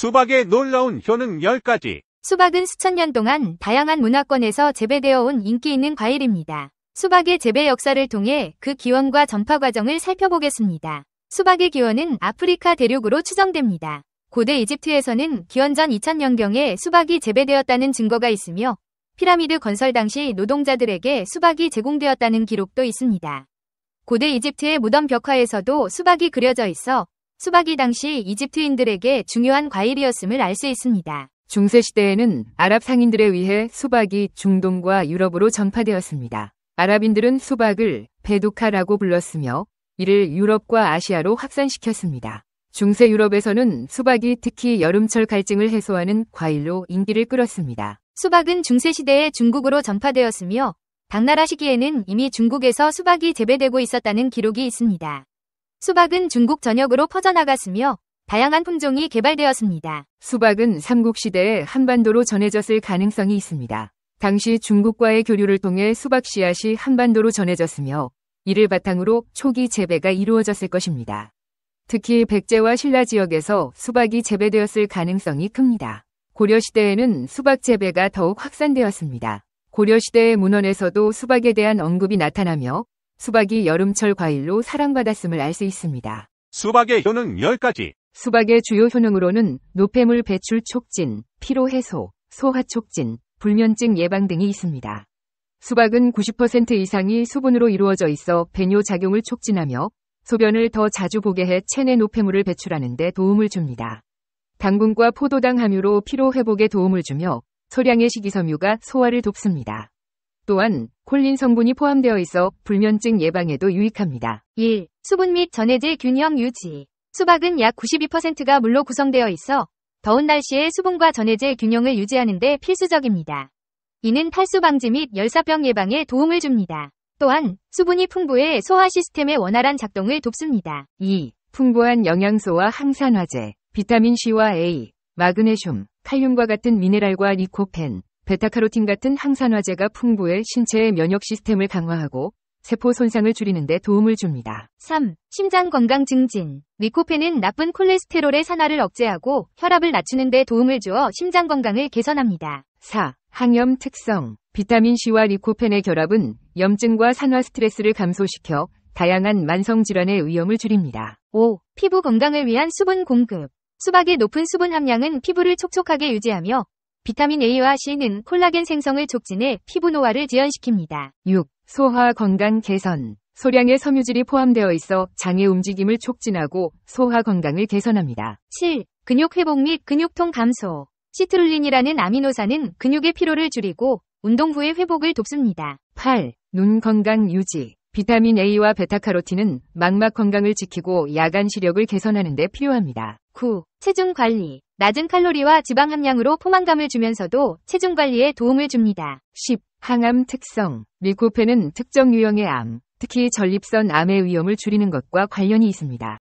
수박의 놀라운 효능 10가지. 수박은 수천 년 동안 다양한 문화권에서 재배되어 온 인기 있는 과일입니다. 수박의 재배 역사를 통해 그 기원과 전파 과정을 살펴보겠습니다. 수박의 기원은 아프리카 대륙으로 추정됩니다. 고대 이집트에서는 기원전 2000년경에 수박이 재배되었다는 증거가 있으며 피라미드 건설 당시 노동자들에게 수박이 제공되었다는 기록도 있습니다. 고대 이집트의 무덤 벽화에서도 수박이 그려져 있어 수박이 당시 이집트인들에게 중요한 과일이었음을 알 수 있습니다. 중세시대에는 아랍 상인들에 의해 수박이 중동과 유럽으로 전파되었습니다. 아랍인들은 수박을 베두카라고 불렀으며 이를 유럽과 아시아로 확산시켰습니다. 중세 유럽에서는 수박이 특히 여름철 갈증을 해소하는 과일로 인기를 끌었습니다. 수박은 중세시대에 중국으로 전파되었으며 당나라 시기에는 이미 중국에서 수박이 재배되고 있었다는 기록이 있습니다. 수박은 중국 전역으로 퍼져나갔으며 다양한 품종이 개발되었습니다. 수박은 삼국시대에 한반도로 전해졌을 가능성이 있습니다. 당시 중국과의 교류를 통해 수박 씨앗이 한반도로 전해졌으며 이를 바탕으로 초기 재배가 이루어졌을 것입니다. 특히 백제와 신라 지역에서 수박이 재배되었을 가능성이 큽니다. 고려시대에는 수박 재배가 더욱 확산되었습니다. 고려시대의 문헌에서도 수박에 대한 언급이 나타나며 수박이 여름철 과일로 사랑받았음을 알 수 있습니다. 수박의 효능 10가지 수박의 주요 효능으로는 노폐물 배출 촉진, 피로 해소, 소화 촉진, 불면증 예방 등이 있습니다. 수박은 90% 이상이 수분으로 이루어져 있어 배뇨 작용을 촉진하며 소변을 더 자주 보게 해 체내 노폐물을 배출하는 데 도움을 줍니다. 당분과 포도당 함유로 피로 회복에 도움을 주며 소량의 식이섬유가 소화를 돕습니다. 또한 콜린 성분이 포함되어 있어 불면증 예방에도 유익합니다. 1. 수분 및 전해질 균형 유지 수박은 약 92%가 물로 구성되어 있어 더운 날씨에 수분과 전해질 균형을 유지하는 데 필수적입니다. 이는 탈수 방지 및 열사병 예방에 도움을 줍니다. 또한 수분이 풍부해 소화 시스템의 원활한 작동을 돕습니다. 2. 풍부한 영양소와 항산화제, 비타민C와 A, 마그네슘, 칼륨과 같은 미네랄과 니코펜, 베타카로틴 같은 항산화제가 풍부해 신체의 면역 시스템을 강화하고 세포 손상을 줄이는 데 도움을 줍니다. 3. 심장 건강 증진. 리코펜은 나쁜 콜레스테롤의 산화를 억제하고 혈압을 낮추는 데 도움을 주어 심장 건강을 개선합니다. 4. 항염 특성. 비타민C와 리코펜의 결합은 염증과 산화 스트레스를 감소시켜 다양한 만성 질환의 위험을 줄입니다. 5. 피부 건강을 위한 수분 공급. 수박의 높은 수분 함량은 피부를 촉촉하게 유지하며 비타민 A와 C는 콜라겐 생성을 촉진해 피부 노화를 지연시킵니다. 6. 소화 건강 개선 소량의 섬유질이 포함되어 있어 장의 움직임을 촉진하고 소화 건강을 개선합니다. 7. 근육 회복 및 근육통 감소 시트룰린이라는 아미노산은 근육의 피로를 줄이고 운동 후의 회복을 돕습니다. 8. 눈 건강 유지 비타민 A와 베타카로틴은 망막 건강을 지키고 야간 시력을 개선하는 데 필요합니다. 9. 체중 관리. 낮은 칼로리와 지방 함량으로 포만감을 주면서도 체중 관리에 도움을 줍니다. 10. 항암 특성. 밀코펜은 특정 유형의 암, 특히 전립선 암의 위험을 줄이는 것과 관련이 있습니다.